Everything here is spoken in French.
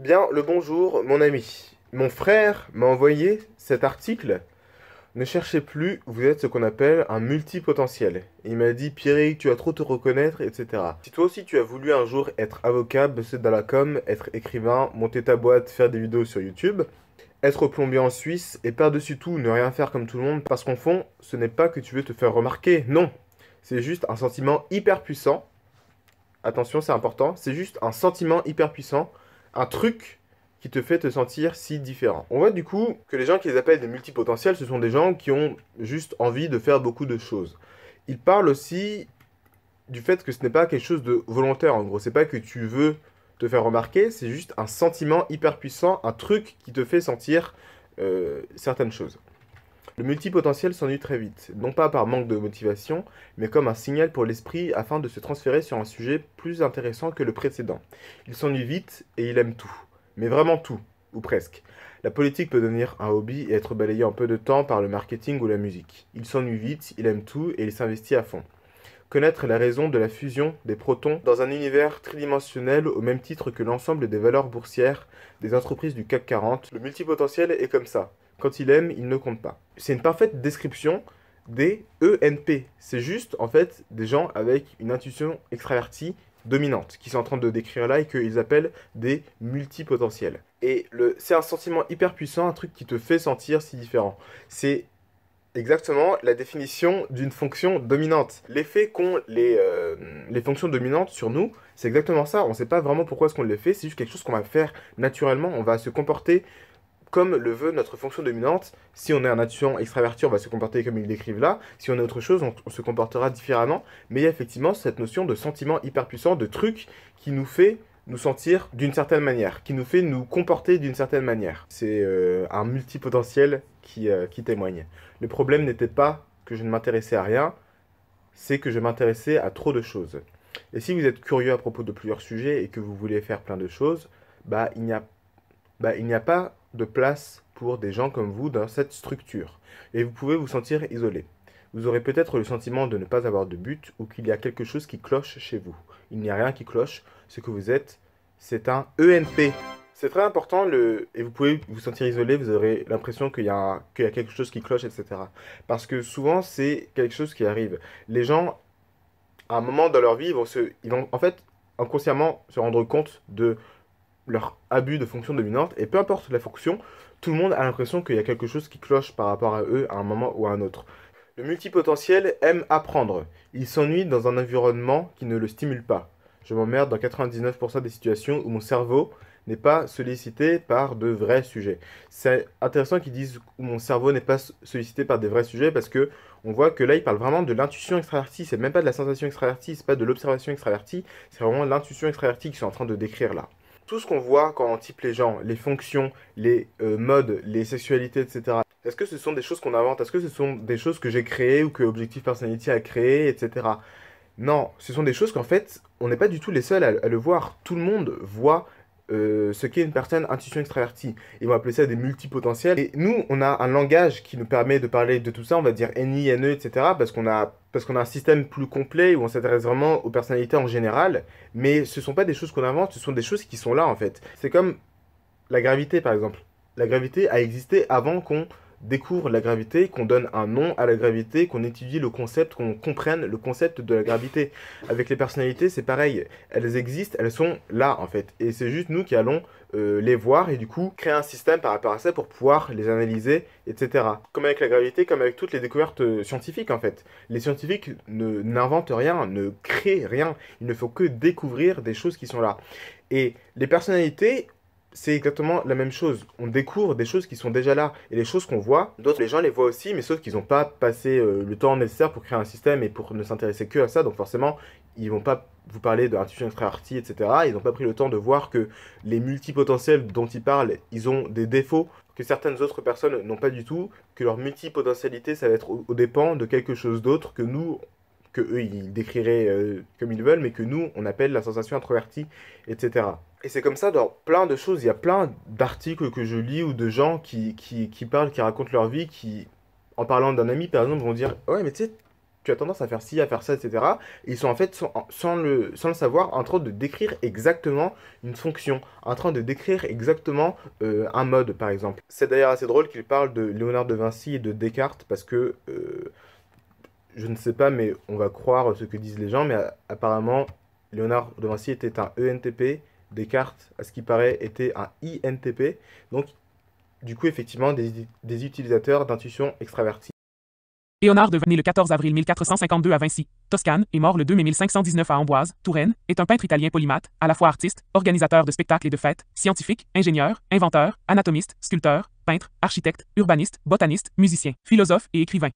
Bien le bonjour, mon ami. Mon frère m'a envoyé cet article. Ne cherchez plus, vous êtes ce qu'on appelle un multipotentiel. Il m'a dit Pierre, tu as trop te reconnaître, etc. Si toi aussi tu as voulu un jour être avocat, bosser dans la com, être écrivain, monter ta boîte, faire des vidéos sur YouTube, être plombier en Suisse et par-dessus tout ne rien faire comme tout le monde, parce qu'en fond, ce n'est pas que tu veux te faire remarquer, non. C'est juste un sentiment hyper puissant. Attention, c'est important. C'est juste un sentiment hyper puissant un truc qui te fait te sentir si différent. On voit du coup que les gens qui les appellent des multipotentiels, ce sont des gens qui ont juste envie de faire beaucoup de choses. Ils parlent aussi du fait que ce n'est pas quelque chose de volontaire en gros, c'est pas que tu veux te faire remarquer, c'est juste un sentiment hyper puissant, un truc qui te fait sentir euh, certaines choses. Le multipotentiel s'ennuie très vite, non pas par manque de motivation, mais comme un signal pour l'esprit afin de se transférer sur un sujet plus intéressant que le précédent. Il s'ennuie vite et il aime tout, mais vraiment tout, ou presque. La politique peut devenir un hobby et être balayé en peu de temps par le marketing ou la musique. Il s'ennuie vite, il aime tout et il s'investit à fond. Connaître la raison de la fusion des protons dans un univers tridimensionnel au même titre que l'ensemble des valeurs boursières des entreprises du CAC 40, le multipotentiel est comme ça. Quand il aime, il ne compte pas. C'est une parfaite description des ENP. C'est juste, en fait, des gens avec une intuition extravertie dominante, qui sont en train de décrire là et qu'ils appellent des multipotentiels. Et c'est un sentiment hyper puissant, un truc qui te fait sentir si différent. C'est exactement la définition d'une fonction dominante. L'effet qu'ont les, euh, les fonctions dominantes sur nous, c'est exactement ça. On ne sait pas vraiment pourquoi est-ce qu'on les fait, c'est juste quelque chose qu'on va faire naturellement, on va se comporter comme le veut notre fonction dominante. Si on est un action extraverti, on va se comporter comme ils décrivent là. Si on est autre chose, on, se comportera différemment. Mais il y a effectivement cette notion de sentiment hyper puissant, de truc qui nous fait nous sentir d'une certaine manière, qui nous fait nous comporter d'une certaine manière. C'est euh, un multipotentiel qui, euh, qui témoigne. Le problème n'était pas que je ne m'intéressais à rien, c'est que je m'intéressais à trop de choses. Et si vous êtes curieux à propos de plusieurs sujets et que vous voulez faire plein de choses, bah il n'y a, bah, il n'y a pas de place pour des gens comme vous dans cette structure, et vous pouvez vous sentir isolé. Vous aurez peut-être le sentiment de ne pas avoir de but ou qu'il y a quelque chose qui cloche chez vous. Il n'y a rien qui cloche, ce que vous êtes, c'est un ENP. C'est très important, le... et vous pouvez vous sentir isolé, vous aurez l'impression qu'il y, a... quelque chose qui cloche, etc. Parce que souvent, c'est quelque chose qui arrive. Les gens, à un moment dans leur vie, se... ils vont en fait inconsciemment se rendre compte de leur abus de fonction dominante, et peu importe la fonction, tout le monde a l'impression qu'il y a quelque chose qui cloche par rapport à eux à un moment ou à un autre. Le multipotentiel aime apprendre. Il s'ennuie dans un environnement qui ne le stimule pas. Je m'emmerde dans 99% des situations où mon cerveau n'est pas sollicité par de vrais sujets. C'est intéressant qu'ils disent où mon cerveau n'est pas sollicité par des vrais sujets parce que on voit que là, ils parlent vraiment de l'intuition extravertie. C'est même pas de la sensation extravertie, c'est pas de l'observation extravertie, c'est vraiment l'intuition extravertie qu'ils sont en train de décrire là tout ce qu'on voit quand on type les gens, les fonctions, les euh, modes, les sexualités, etc. Est-ce que ce sont des choses qu'on invente Est-ce que ce sont des choses que j'ai créées ou que Objective Personality a créées, etc. Non, ce sont des choses qu'en fait, on n'est pas du tout les seuls à, le voir. Tout le monde voit euh, ce qu'est une personne intuition extravertie. Ils vont appeler ça des multipotentiels. Et nous, on a un langage qui nous permet de parler de tout ça, on va dire NI, NE, etc. Parce qu'on a parce qu'on a un système plus complet où on s'intéresse vraiment aux personnalités en général, mais ce ne sont pas des choses qu'on invente, ce sont des choses qui sont là en fait. C'est comme la gravité par exemple. La gravité a existé avant qu'on découvre la gravité, qu'on donne un nom à la gravité, qu'on étudie le concept, qu'on comprenne le concept de la gravité. Avec les personnalités, c'est pareil. Elles existent, elles sont là en fait. Et c'est juste nous qui allons euh, les voir et du coup créer un système par rapport à ça pour pouvoir les analyser, etc. Comme avec la gravité, comme avec toutes les découvertes euh, scientifiques en fait. Les scientifiques ne n'inventent rien, ne créent rien. Il ne faut que découvrir des choses qui sont là. Et les personnalités c'est exactement la même chose. On découvre des choses qui sont déjà là. Et les choses qu'on voit, d'autres, les gens les voient aussi, mais sauf qu'ils n'ont pas passé euh, le temps nécessaire pour créer un système et pour ne s'intéresser que à ça. Donc forcément, ils vont pas vous parler d'intuition extra-artie, etc. Ils n'ont pas pris le temps de voir que les multipotentiels dont ils parlent, ils ont des défauts que certaines autres personnes n'ont pas du tout, que leur multipotentialité, ça va être au dépend de quelque chose d'autre que nous, eux ils décriraient euh, comme ils veulent, mais que nous on appelle la sensation introvertie, etc. Et c'est comme ça dans plein de choses. Il y a plein d'articles que je lis ou de gens qui, qui, parlent, qui racontent leur vie, qui, en parlant d'un ami par exemple, vont dire Ouais, mais tu sais, tu as tendance à faire ci, à faire ça, etc. Et ils sont en fait, sans, le, sans le savoir, en train de décrire exactement une fonction, en train de décrire exactement euh, un mode, par exemple. C'est d'ailleurs assez drôle qu'ils parlent de Léonard de Vinci et de Descartes, parce que euh, je ne sais pas, mais on va croire ce que disent les gens, mais apparemment, Léonard de Vinci était un ENTP, Descartes, à ce qui paraît, était un INTP, donc du coup, effectivement, des, utilisateurs d'intuition extravertie. Léonard de Vinci, le 14 avril 1452 à Vinci, Toscane, est mort le 2 mai 1519 à Amboise, Touraine, est un peintre italien polymathe, à la fois artiste, organisateur de spectacles et de fêtes, scientifique, ingénieur, inventeur, anatomiste, sculpteur, peintre, architecte, urbaniste, botaniste, musicien, philosophe et écrivain.